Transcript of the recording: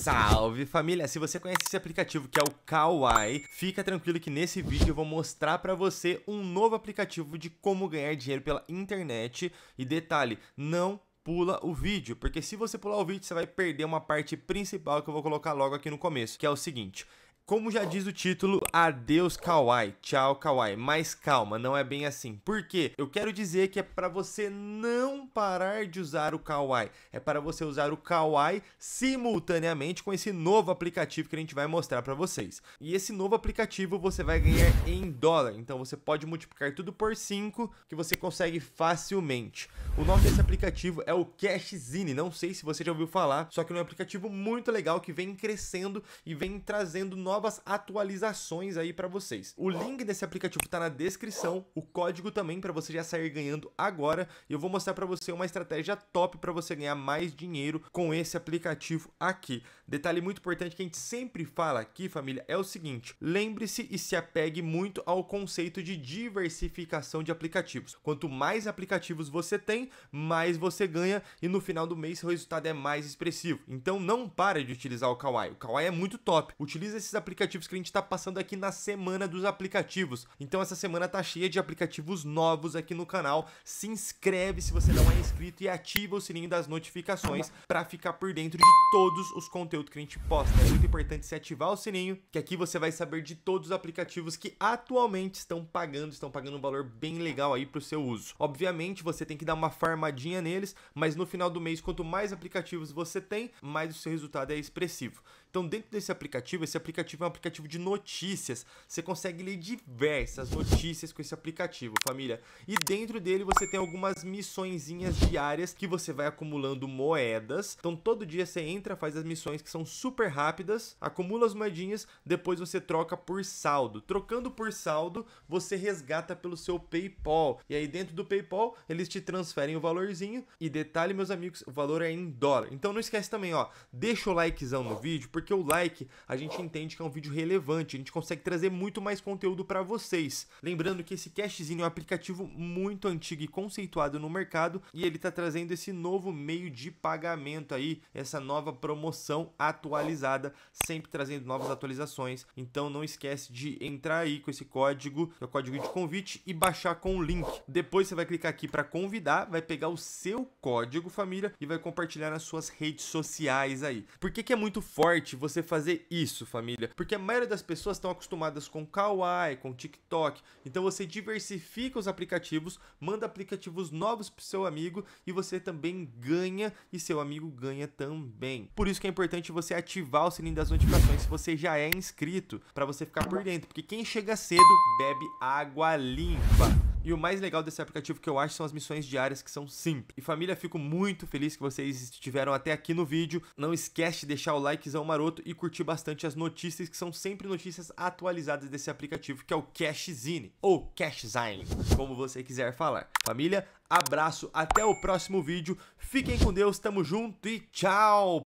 Salve família! Se você conhece esse aplicativo que é o Kawaii, fica tranquilo que nesse vídeo eu vou mostrar para você um novo aplicativo de como ganhar dinheiro pela internet. E detalhe, não pula o vídeo, porque se você pular o vídeo, você vai perder uma parte principal que eu vou colocar logo aqui no começo, que é o seguinte: como já diz o título, adeus Kawaii, tchau Kawaii, mas calma, não é bem assim. Por quê? Eu quero dizer que é para você não parar de usar o Kawaii, é para você usar o Kawaii simultaneamente com esse novo aplicativo que a gente vai mostrar para vocês. E esse novo aplicativo você vai ganhar em dólar, então você pode multiplicar tudo por 5 que você consegue facilmente. O nome desse aplicativo é o Cashzine, não sei se você já ouviu falar, só que é um aplicativo muito legal que vem crescendo e vem trazendo novas atualizações aí para vocês. O link desse aplicativo tá na descrição, o código também para você já sair ganhando agora, e eu vou mostrar para você uma estratégia top para você ganhar mais dinheiro com esse aplicativo aqui. Detalhe muito importante que a gente sempre fala aqui, família, é o seguinte: lembre-se e se apegue muito ao conceito de diversificação de aplicativos. Quanto mais aplicativos você tem, mais você ganha e no final do mês seu resultado é mais expressivo. Então não para de utilizar o Kawaii. O Kawaii é muito top. Utiliza esses aplicativos que a gente está passando aqui na semana dos aplicativos. Então essa semana tá cheia de aplicativos novos aqui no canal. Se inscreve se você não é inscrito e ativa o sininho das notificações para ficar por dentro de todos os conteúdos que a gente posta. É muito importante se ativar o sininho, que aqui você vai saber de todos os aplicativos que atualmente estão pagando, estão pagando um valor bem legal aí para o seu uso. Obviamente você tem que dar uma farmadinha neles, mas no final do mês, quanto mais aplicativos você tem, mais o seu resultado é expressivo. Então, dentro desse aplicativo, esse aplicativo é um aplicativo de notícias. Você consegue ler diversas notícias com esse aplicativo, família. E dentro dele você tem algumas missõezinhas diárias que você vai acumulando moedas. Então, todo dia você entra, faz as missões que são super rápidas, acumula as moedinhas, depois você troca por saldo. Trocando por saldo, você resgata pelo seu PayPal. E aí dentro do PayPal, eles te transferem o valorzinho. E detalhe, meus amigos, o valor é em dólar. Então não esquece também, ó, deixa o likezão no vídeo, porque porque o like a gente entende que é um vídeo relevante, a gente consegue trazer muito mais conteúdo para vocês. Lembrando que esse Cashzinho é um aplicativo muito antigo e conceituado no mercado e ele está trazendo esse novo meio de pagamento aí, essa nova promoção atualizada, sempre trazendo novas atualizações. Então não esquece de entrar aí com esse código, que é o código de convite e baixar com o link. Depois você vai clicar aqui para convidar, vai pegar o seu código família e vai compartilhar nas suas redes sociais aí. Por que, que é muito forte importante você fazer isso, família, porque a maioria das pessoas estão acostumadas com Kawaii, com TikTok. Então você diversifica os aplicativos, manda aplicativos novos pro seu amigo e você também ganha e seu amigo ganha também. Por isso que é importante você ativar o sininho das notificações se você já é inscrito, para você ficar por dentro, porque quem chega cedo bebe água limpa. E o mais legal desse aplicativo que eu acho são as missões diárias que são simples. E família, fico muito feliz que vocês estiveram até aqui no vídeo. Não esquece de deixar o likezão maroto e curtir bastante as notícias, que são sempre notícias atualizadas desse aplicativo, que é o Cashzine, ou Cashzine, como você quiser falar. Família, abraço, até o próximo vídeo. Fiquem com Deus, tamo junto e tchau!